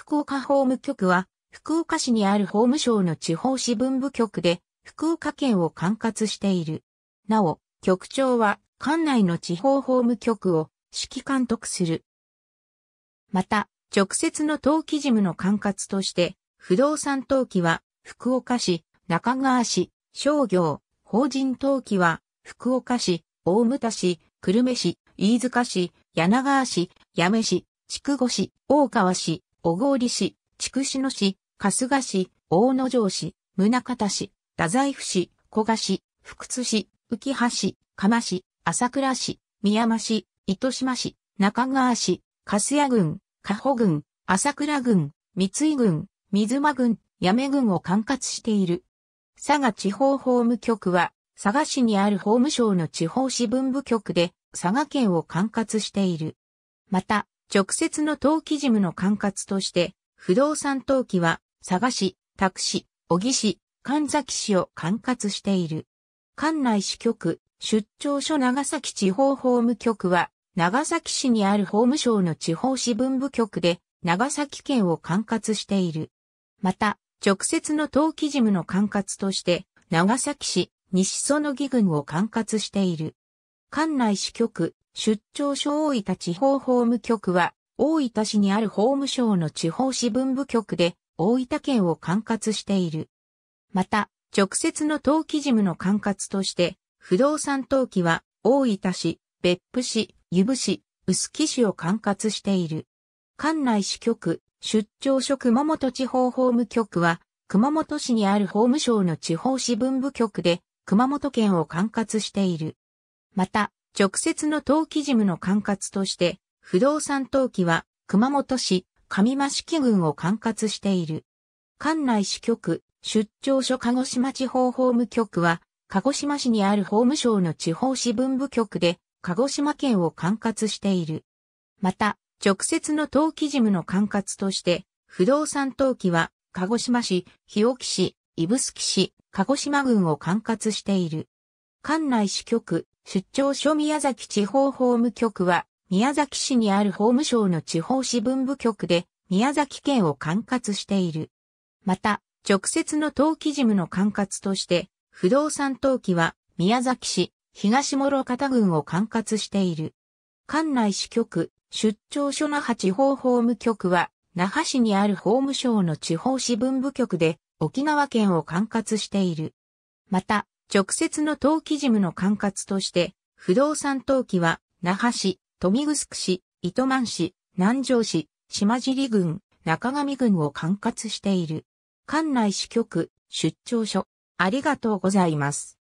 福岡法務局は、福岡市にある法務省の地方支分部局で、福岡県を管轄している。なお、局長は、管内の地方法務局を指揮監督する。また、直接の登記事務の管轄として、不動産登記は、福岡市、中川市、商業、法人登記は、福岡市、大牟田市、久留米市、飯塚市、柳川市、八女市、筑後市、大川市、小郡市、筑紫野市、春日市、大野城市、宗方市、太宰府市、古賀市、福津市、浮羽市、釜市、朝倉市、宮間市、糸島市、中川市、粕谷郡、加保郡、朝倉郡、三井郡、水間郡、八女郡を管轄している。佐賀地方法務局は、佐賀市にある法務省の地方支分部局で、佐賀県を管轄している。また、直接の登記事務の管轄として、不動産登記は、佐賀市、多久市、小木市、神崎市を管轄している。管内支局、出張所長崎地方法務局は、長崎市にある法務省の地方支分部局で、長崎県を管轄している。また、直接の登記事務の管轄として、長崎市、西園木郡を管轄している。管内支局、出張所大分地方法務局は、大分市にある法務省の地方支分部局で、大分県を管轄している。また、直接の登記事務の管轄として、不動産登記は、大分市、別府市、湯布市、臼杵市を管轄している。管内支局、出張所熊本地方法務局は、熊本市にある法務省の地方支分部局で、熊本県を管轄している。また、直接の登記事務の管轄として、不動産登記は熊本市上増木郡を管轄している。管内支局、出張所鹿児島地方法務局は、鹿児島市にある法務省の地方支分部局で、鹿児島県を管轄している。また、直接の登記事務の管轄として、不動産登記は、鹿児島市、日置市、指宿市、鹿児島郡を管轄している。管内支局、出張所宮崎地方法務局は、宮崎市にある法務省の地方支分部局で、宮崎県を管轄している。また、直接の登記事務の管轄として、不動産登記は、宮崎市、東諸方郡を管轄している。管内支局、出張所那覇地方法務局は、那覇市にある法務省の地方支分部局で、沖縄県を管轄している。また、直接の登記事務の管轄として、不動産登記は、那覇市、富城市、糸満市、南城市、島尻郡、中上郡を管轄している。管内支局、出張所。ありがとうございます。